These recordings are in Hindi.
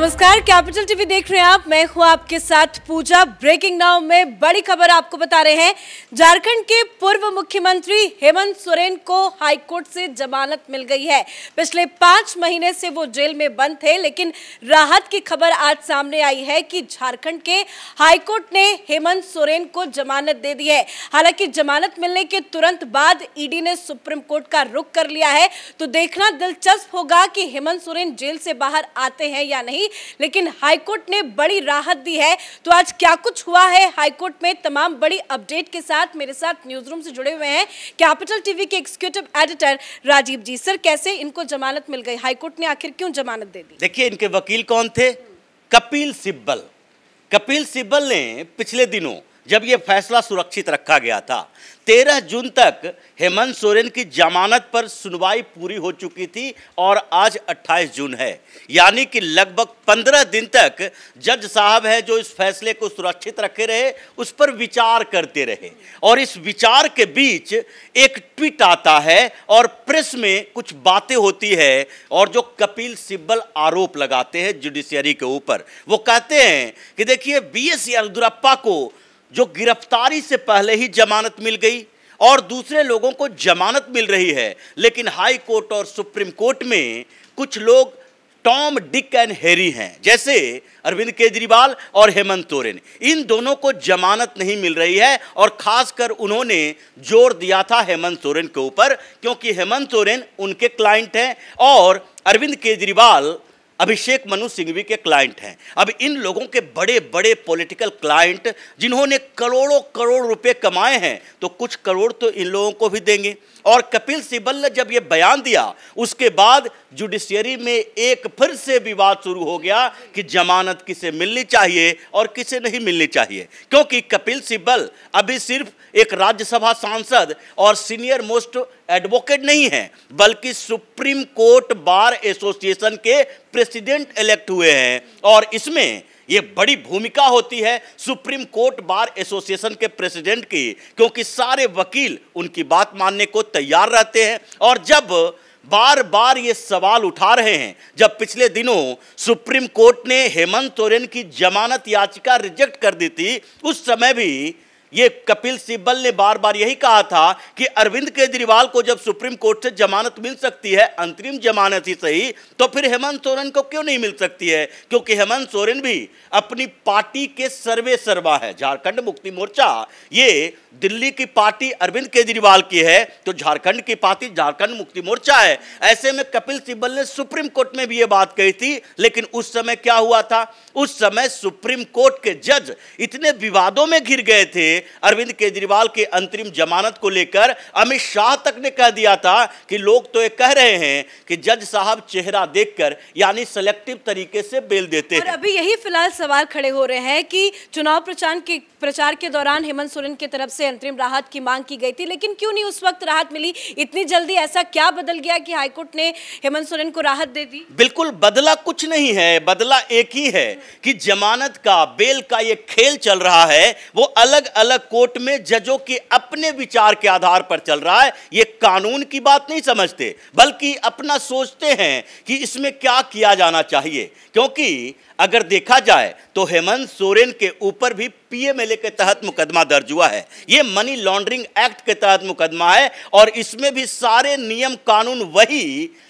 नमस्कार कैपिटल टीवी देख रहे हैं आप मैं हूं आपके साथ पूजा ब्रेकिंग नाउ में बड़ी खबर आपको बता रहे हैं झारखंड के पूर्व मुख्यमंत्री हेमंत सोरेन को हाईकोर्ट से जमानत मिल गई है पिछले पांच महीने से वो जेल में बंद थे लेकिन राहत की खबर आज सामने आई है कि झारखंड के हाईकोर्ट ने हेमंत सोरेन को जमानत दे दी है हालांकि जमानत मिलने के तुरंत बाद ईडी ने सुप्रीम कोर्ट का रुख कर लिया है तो देखना दिलचस्प होगा कि हेमंत सोरेन जेल से बाहर आते हैं या नहीं थी लेकिन हाईकोर्ट ने बड़ी राहत दी है तो आज क्या कुछ हुआ है हाईकोर्ट में तमाम बड़ी अपडेट के साथ मेरे साथ न्यूज रूम से जुड़े हुए हैं कैपिटल टीवी के executive editor Rajeev ji sir कैसे इनको जमानत मिल गई हाईकोर्ट ने आखिर क्यों जमानत दे दी देखिए इनके वकील कौन थे कपिल सिब्बल कपिल सिब्बल ने पिछले दिनों जब ये फैसला सुरक्षित रखा गया था 13 जून तक हेमंत सोरेन की जमानत पर सुनवाई पूरी हो चुकी थी और आज 28 जून है यानी कि लगभग 15 दिन तक जज साहब है जो इस फैसले को सुरक्षित रखे रहे उस पर विचार करते रहे और इस विचार के बीच एक ट्वीट आता है और प्रेस में कुछ बातें होती है और जो कपिल सिब्बल आरोप लगाते हैं जुडिशियरी के ऊपर वो कहते हैं कि देखिए बी एस को जो गिरफ्तारी से पहले ही जमानत मिल गई और दूसरे लोगों को जमानत मिल रही है लेकिन हाई कोर्ट और सुप्रीम कोर्ट में कुछ लोग टॉम डिक एंड हेरी हैं जैसे अरविंद केजरीवाल और हेमंत सोरेन इन दोनों को जमानत नहीं मिल रही है और खासकर उन्होंने जोर दिया था हेमंत सोरेन के ऊपर क्योंकि हेमंत सोरेन उनके क्लाइंट हैं और अरविंद केजरीवाल अभिषेक मनु सिंघवी के क्लाइंट हैं अब इन लोगों के बड़े बड़े पॉलिटिकल क्लाइंट जिन्होंने करोड़ों करोड़ रुपए कमाए हैं तो कुछ करोड़ तो इन लोगों को भी देंगे और कपिल सिब्बल ने जब ये बयान दिया उसके बाद जुडिशियरी में एक फिर से विवाद शुरू हो गया कि जमानत किसे मिलनी चाहिए और किसे नहीं मिलनी चाहिए क्योंकि कपिल सिब्बल अभी सिर्फ एक राज्यसभा सांसद और सीनियर मोस्ट एडवोकेट नहीं है बल्कि सुप्रीम कोर्ट बार एसोसिएशन के प्रेसिडेंट इलेक्ट हुए हैं और इसमें ये बड़ी भूमिका होती है सुप्रीम कोर्ट बार एसोसिएशन के प्रेसिडेंट की क्योंकि सारे वकील उनकी बात मानने को तैयार रहते हैं और जब बार बार ये सवाल उठा रहे हैं जब पिछले दिनों सुप्रीम कोर्ट ने हेमंत सोरेन की जमानत याचिका रिजेक्ट कर दी थी उस समय भी ये कपिल सिब्बल ने बार बार यही कहा था कि अरविंद केजरीवाल को जब सुप्रीम कोर्ट से जमानत मिल सकती है अंतरिम जमानत ही सही तो फिर हेमंत सोरेन को क्यों नहीं मिल सकती है क्योंकि हेमंत सोरेन भी अपनी पार्टी के सर्वे सर्वा है झारखंड मुक्ति मोर्चा ये दिल्ली की पार्टी अरविंद केजरीवाल की है तो झारखंड की पार्टी झारखंड मुक्ति मोर्चा है ऐसे में कपिल सिब्बल ने सुप्रीम कोर्ट में भी ये बात कही थी लेकिन उस समय क्या हुआ था उस समय सुप्रीम कोर्ट के जज इतने विवादों में घिर गए थे अरविंद केजरीवाल के अंतरिम जमानत को लेकर अमित शाह तक ने कह दिया था कि लोग तो ये कह रहे हैं कि जज साहब चेहरा देखकर यानी सेलेक्टिव तरीके से बेल देते हैं अभी यही फिलहाल सवाल खड़े हो रहे हैं कि चुनाव प्रचार के प्रचार के दौरान हेमंत सोरेन की तरफ से अंतरिम राहत की मांग की गई थी लेकिन क्यों नहीं उस वक्त राहत मिली इतनी जल्दी ऐसा क्या बदल गया कि हाईकोर्ट ने हेमंत सोरेन को राहत दे दी बिल्कुल बदला कुछ नहीं है बदला एक ही है कि जमानत का बेल का ये खेल चल रहा है वो अलग अलग अलग कोर्ट में जजों के अपने विचार के आधार पर चल रहा है ये कानून की बात नहीं समझते बल्कि अपना सोचते हैं कि इसमें क्या किया जाना चाहिए क्योंकि अगर देखा जाए तो हेमंत सोरेन के ऊपर भी पीएमएलए के तहत मुकदमा दर्ज हुआ है ये मनी लॉन्ड्रिंग एक्ट के तहत मुकदमा है और इसमें भी सारे नियम कानून वही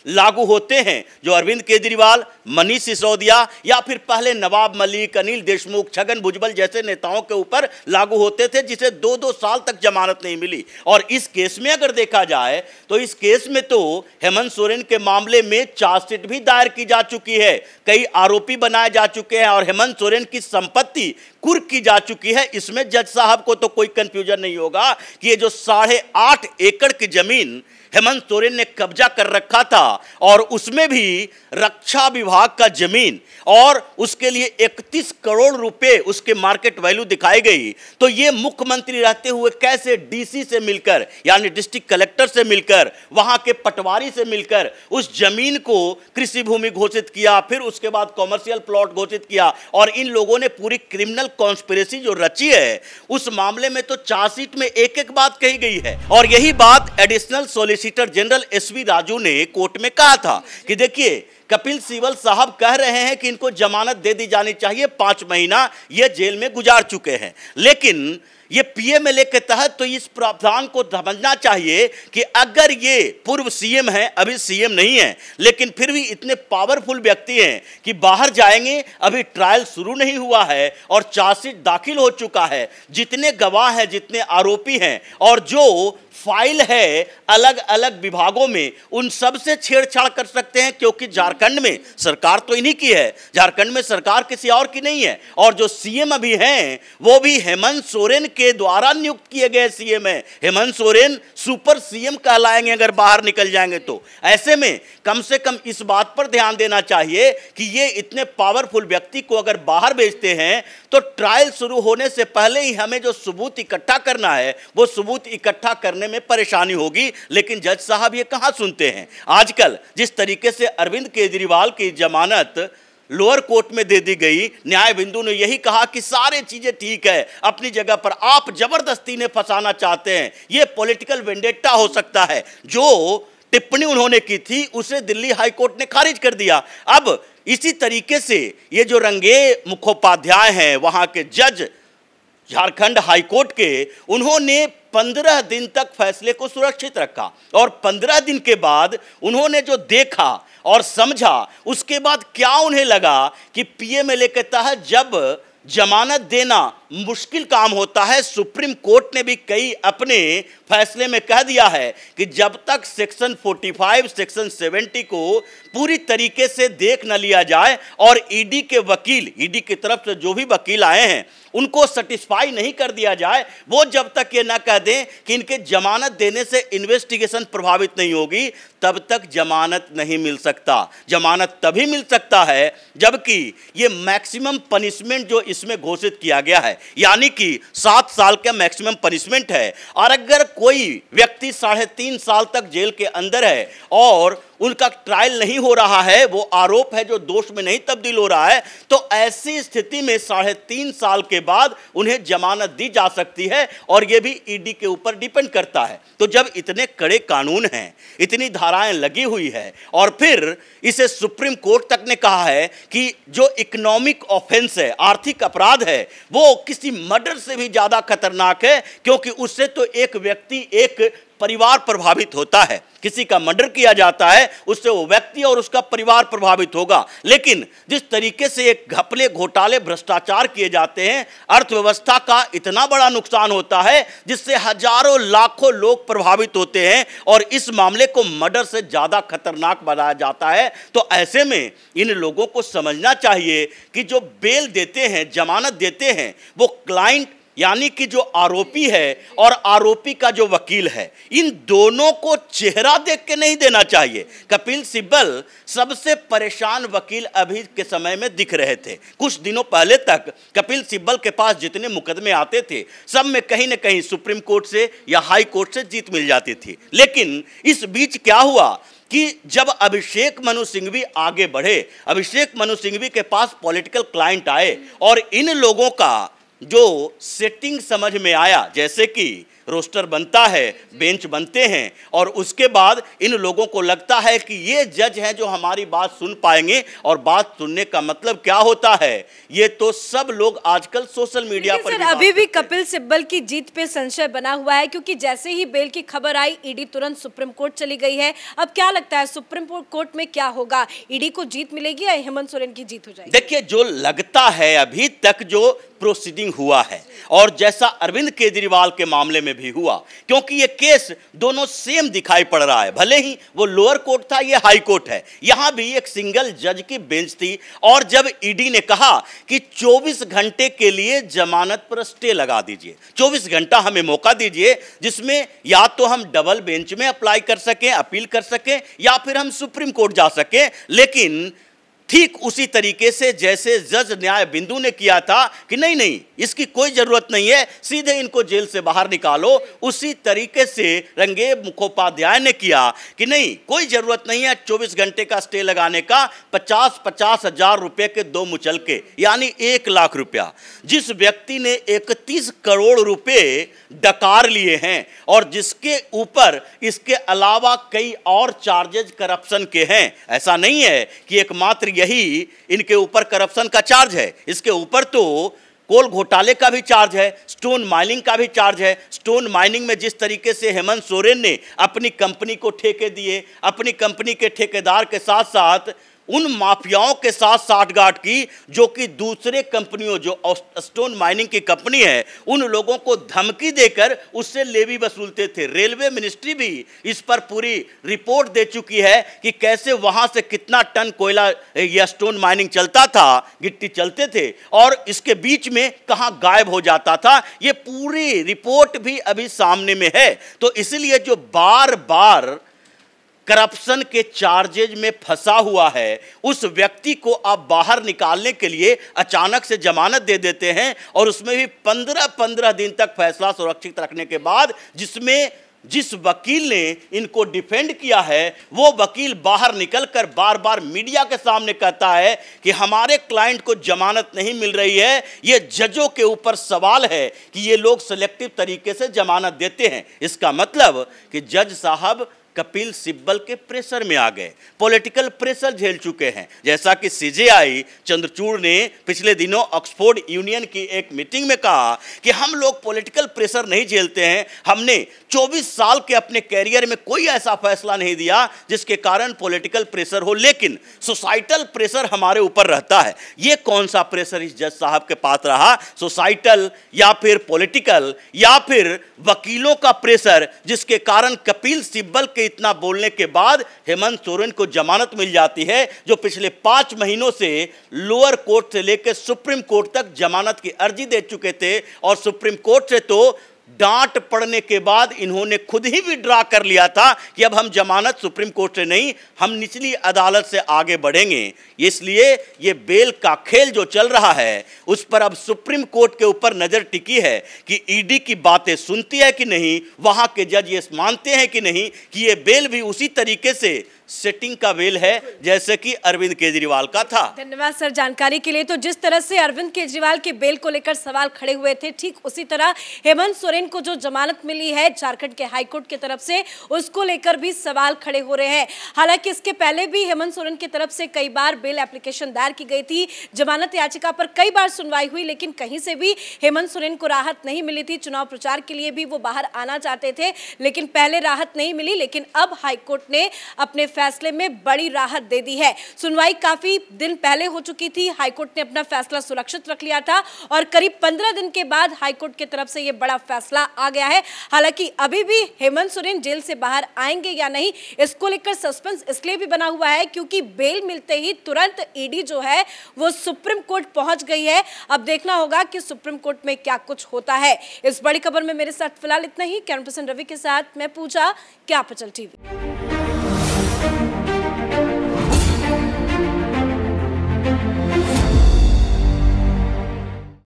लागू होते हैं जो अरविंद केजरीवाल मनीष सिसोदिया या फिर पहले नवाब मलिक अनिल देशमुख छगन भुजबल जैसे नेताओं के ऊपर लागू होते थे जिसे दो दो साल तक जमानत नहीं मिली और इस केस में अगर देखा जाए तो इस केस में तो हेमंत सोरेन के मामले में चार्जशीट भी दायर की जा चुकी है कई आरोपी बनाए जा चुके हैं और हेमंत सोरेन की संपत्ति कुर की जा चुकी है इसमें जज साहब को तो कोई कंफ्यूजन नहीं होगा कि ये जो साढ़े आठ एकड़ की जमीन हेमंत सोरेन ने कब्जा कर रखा था और उसमें भी रक्षा विभाग का जमीन और उसके लिए 31 करोड़ रुपए उसके मार्केट वैल्यू दिखाई गई तो ये मुख्यमंत्री रहते हुए कैसे डीसी से मिलकर यानी डिस्ट्रिक्ट कलेक्टर से मिलकर वहां के पटवारी से मिलकर उस जमीन को कृषि भूमि घोषित किया फिर उसके बाद कॉमर्शियल प्लॉट घोषित किया और इन लोगों ने पूरी क्रिमिनल कॉन्स्पिरेसी जो रची है उस मामले में तो चार्जशीट में एक एक बात कही गई है और यही बात additional solution solicitor general SV Raju ने कोर्ट में कहा था कि देखिए कपिल सिवल साहब कह रहे हैं कि इनको जमानत दे दी जानी चाहिए पाँच महीना ये जेल में गुजार चुके हैं लेकिन ये पीएमएलए के तहत तो इस प्रावधान को समझना चाहिए कि अगर ये पूर्व सीएम हैं अभी सीएम नहीं है लेकिन फिर भी इतने पावरफुल व्यक्ति हैं कि बाहर जाएंगे अभी ट्रायल शुरू नहीं हुआ है और चार्जशीट दाखिल हो चुका है जितने गवाह हैं जितने आरोपी हैं और जो फाइल है अलग अलग विभागों में उन सब से छेड़छाड़ कर सकते हैं क्योंकि झारखंड में सरकार तो इन्हीं की है झारखंड में सरकार किसी और की नहीं है और जो सीएम अभी हैं वो भी हेमंत सोरेन के द्वारा नियुक्त किए गए सीएम है हेमंत सोरेन सुपर सीएम कहलाएंगे अगर बाहर निकल जाएंगे तो ऐसे में कम से कम इस बात पर ध्यान देना चाहिए कि ये इतने पावरफुल व्यक्ति को अगर बाहर भेजते हैं तो ट्रायल शुरू होने से पहले ही हमें जो सबूत इकट्ठा करना है वो सबूत इकट्ठा करने में परेशानी होगी लेकिन जज साहब ये कहाँ सुनते हैं आजकल जिस तरीके से अरविंद केजरीवाल की जमानत लोअर कोर्ट में दे दी गई न्याय बिंदु ने यही कहा कि सारे चीज़ें ठीक है अपनी जगह पर आप जबरदस्ती ने फंसाना चाहते हैं ये पॉलिटिकल वेंडेटा हो सकता है जो टिप्पणी उन्होंने की थी उसे दिल्ली हाई कोर्ट ने खारिज कर दिया अब इसी तरीके से ये जो रंगे मुखोपाध्याय हैं वहाँ के जज झारखंड हाईकोर्ट के उन्होंने पंद्रह दिन तक फैसले को सुरक्षित रखा और पंद्रह दिन के बाद उन्होंने जो देखा और समझा उसके बाद क्या उन्हें लगा कि पीएमएलए के तहत जब जमानत देना मुश्किल काम होता है सुप्रीम कोर्ट ने भी कई अपने फैसले में कह दिया है कि जब तक सेक्शन 45 सेक्शन 70 को पूरी तरीके से देख न लिया जाए और ईडी e के वकील ईडी e की तरफ से जो भी वकील आए हैं उनको सेटिस्फाई नहीं कर दिया जाए वो जब तक ये ना कह दें कि इनके जमानत देने से इन्वेस्टिगेशन प्रभावित नहीं होगी तब तक जमानत नहीं मिल सकता जमानत तभी मिल सकता है जबकि ये मैक्सिमम पनिशमेंट जो इसमें घोषित किया गया है यानी कि सात साल का मैक्सिमम पनिशमेंट है और अगर कोई व्यक्ति साढ़े तीन साल तक जेल के अंदर है और उनका ट्रायल नहीं हो रहा है वो आरोप है जो दोष में नहीं तब्दील हो रहा है तो ऐसी स्थिति में साढ़े तीन साल के बाद उन्हें जमानत दी जा सकती है और ये भी ईडी e के ऊपर डिपेंड करता है तो जब इतने कड़े कानून हैं इतनी धाराएं लगी हुई है और फिर इसे सुप्रीम कोर्ट तक ने कहा है कि जो इकोनॉमिक ऑफेंस है आर्थिक अपराध है वो किसी मर्डर से भी ज़्यादा खतरनाक है क्योंकि उससे तो एक व्यक्ति एक परिवार प्रभावित होता है किसी का मर्डर किया जाता है उससे वो व्यक्ति और उसका परिवार प्रभावित होगा लेकिन जिस तरीके से एक घपले घोटाले भ्रष्टाचार किए जाते हैं अर्थव्यवस्था का इतना बड़ा नुकसान होता है जिससे हजारों लाखों लोग प्रभावित होते हैं और इस मामले को मर्डर से ज़्यादा खतरनाक बनाया जाता है तो ऐसे में इन लोगों को समझना चाहिए कि जो बेल देते हैं जमानत देते हैं वो क्लाइंट यानी कि जो आरोपी है और आरोपी का जो वकील है इन दोनों को चेहरा देख के नहीं देना चाहिए कपिल सिब्बल सबसे परेशान वकील अभी के समय में दिख रहे थे कुछ दिनों पहले तक कपिल सिब्बल के पास जितने मुकदमे आते थे सब में कहीं ना कहीं सुप्रीम कोर्ट से या हाई कोर्ट से जीत मिल जाती थी लेकिन इस बीच क्या हुआ कि जब अभिषेक मनु सिंघवी आगे बढ़े अभिषेक मनु सिंघवी के पास पॉलिटिकल क्लाइंट आए और इन लोगों का जो सेटिंग समझ में आया जैसे कि रोस्टर बनता है बेंच बनते हैं और उसके बाद इन लोगों को लगता है कि ये जज हैं जो हमारी बात सुन पाएंगे और बात सुनने का मतलब क्या होता है ये तो सब लोग आजकल सोशल मीडिया पर भी अभी भी कपिल सिब्बल की जीत पे संशय बना हुआ है क्योंकि जैसे ही बेल की खबर आई ईडी तुरंत सुप्रीम कोर्ट चली गई है अब क्या लगता है सुप्रीम कोर्ट में क्या होगा ईडी को जीत मिलेगी या हेमंत सोरेन की जीत हो जाएगी देखिए जो लगता है अभी तक जो प्रोसीडिंग हुआ है और जैसा अरविंद केजरीवाल के मामले में भी हुआ क्योंकि ये केस दोनों सेम दिखाई पड़ रहा है भले ही वो लोअर कोर्ट था ये हाई कोर्ट है यहां भी एक सिंगल जज की बेंच थी और जब ईडी e ने कहा कि 24 घंटे के लिए जमानत पर स्टे लगा दीजिए 24 घंटा हमें मौका दीजिए जिसमें या तो हम डबल बेंच में अप्लाई कर सकें अपील कर सकें या फिर हम सुप्रीम कोर्ट जा सकें लेकिन ठीक उसी तरीके से जैसे जज न्याय बिंदु ने किया था कि नहीं नहीं इसकी कोई ज़रूरत नहीं है सीधे इनको जेल से बाहर निकालो उसी तरीके से रंगेब मुखोपाध्याय ने किया कि नहीं कोई ज़रूरत नहीं है चौबीस घंटे का स्टे लगाने का पचास पचास हजार रुपये के दो मुचल के यानी एक लाख रुपया जिस व्यक्ति ने इकतीस करोड़ रुपये डकार लिए हैं और जिसके ऊपर इसके अलावा कई और चार्जेज करप्शन के हैं ऐसा नहीं है कि एकमात्र यही इनके ऊपर करप्शन का चार्ज है इसके ऊपर तो कोल घोटाले का भी चार्ज है स्टोन माइनिंग का भी चार्ज है स्टोन माइनिंग में जिस तरीके से हेमंत सोरेन ने अपनी कंपनी को ठेके दिए अपनी कंपनी के ठेकेदार के साथ साथ उन माफियाओं के साथ साठगांठ की जो कि दूसरे कंपनियों जो स्टोन माइनिंग की कंपनी है उन लोगों को धमकी देकर उससे लेवी वसूलते थे रेलवे मिनिस्ट्री भी इस पर पूरी रिपोर्ट दे चुकी है कि कैसे वहां से कितना टन कोयला या स्टोन माइनिंग चलता था गिट्टी चलते थे और इसके बीच में कहाँ गायब हो जाता था ये पूरी रिपोर्ट भी अभी सामने में है तो इसलिए जो बार बार करप्शन के चार्जेज में फंसा हुआ है उस व्यक्ति को आप बाहर निकालने के लिए अचानक से जमानत दे देते हैं और उसमें भी पंद्रह पंद्रह दिन तक फैसला सुरक्षित रखने के बाद जिसमें जिस वकील ने इनको डिफेंड किया है वो वकील बाहर निकलकर बार बार मीडिया के सामने कहता है कि हमारे क्लाइंट को जमानत नहीं मिल रही है ये जजों के ऊपर सवाल है कि ये लोग सेलेक्टिव तरीके से जमानत देते हैं इसका मतलब कि जज साहब कपिल सिब्बल के प्रेशर में आ गए पॉलिटिकल प्रेशर झेल चुके हैं जैसा कि सीजेआई चंद्रचूड़ ने पिछले दिनों ऑक्सफोर्ड यूनियन की एक मीटिंग में कहा कि हम लोग पॉलिटिकल प्रेशर नहीं झेलते हैं हमने 24 साल के अपने कैरियर में कोई ऐसा फैसला नहीं दिया जिसके कारण पॉलिटिकल प्रेशर हो लेकिन सोसाइटल प्रेशर हमारे ऊपर रहता है ये कौन सा प्रेशर इस जज साहब के पास रहा सोसाइटल या फिर पॉलिटिकल या फिर वकीलों का प्रेशर जिसके कारण कपिल सिब्बल के इतना बोलने के बाद हेमंत सोरेन को जमानत मिल जाती है जो पिछले पांच महीनों से लोअर कोर्ट से लेकर सुप्रीम कोर्ट तक जमानत की अर्जी दे चुके थे और सुप्रीम कोर्ट से तो डांट पड़ने के बाद इन्होंने खुद ही विड्रा कर लिया था कि अब हम जमानत सुप्रीम कोर्ट से नहीं हम निचली अदालत से आगे बढ़ेंगे इसलिए ये बेल का खेल जो चल रहा है उस पर अब सुप्रीम कोर्ट के ऊपर नज़र टिकी है कि ईडी e की बातें सुनती है कि नहीं वहाँ के जज ये मानते हैं कि नहीं कि ये बेल भी उसी तरीके से सेटिंग का बिल है जैसे कि अरविंद केजरीवाल का था धन्यवाद सर जानकारी के लिए तो जिस तरह से अरविंद केजरीवाल के बेल को लेकर सवाल खड़े हुए थे ठीक उसी तरह हेमंत सोरेन को जो जमानत मिली है झारखंड के हाईकोर्ट की तरफ से उसको लेकर भी सवाल खड़े हो रहे हैं हालांकि इसके पहले भी हेमंत सोरेन की तरफ से कई बार बेल एप्लीकेशन दायर की गई थी जमानत याचिका पर कई बार सुनवाई हुई लेकिन कहीं से भी हेमंत सोरेन को राहत नहीं मिली थी चुनाव प्रचार के लिए भी वो बाहर आना चाहते थे लेकिन पहले राहत नहीं मिली लेकिन अब हाईकोर्ट ने अपने फैसले में बड़ी राहत दे दी है सुनवाई काफी दिन पहले हो चुकी थी हाईकोर्ट ने अपना फैसला सुरक्षित रख लिया था और करीब पंद्रह दिन के बाद हाईकोर्ट की तरफ से यह बड़ा फैसला आ गया है हालांकि अभी भी हेमंत सोरेन जेल से बाहर आएंगे या नहीं इसको लेकर सस्पेंस इसलिए भी बना हुआ है क्योंकि बेल मिलते ही तुरंत ईडी जो है वो सुप्रीम कोर्ट पहुंच गई है अब देखना होगा कि सुप्रीम कोर्ट में क्या कुछ होता है इस बड़ी खबर में मेरे साथ फिलहाल इतना ही कैमरा पर्सन रवि के साथ मैं पूछा क्या पचल टीवी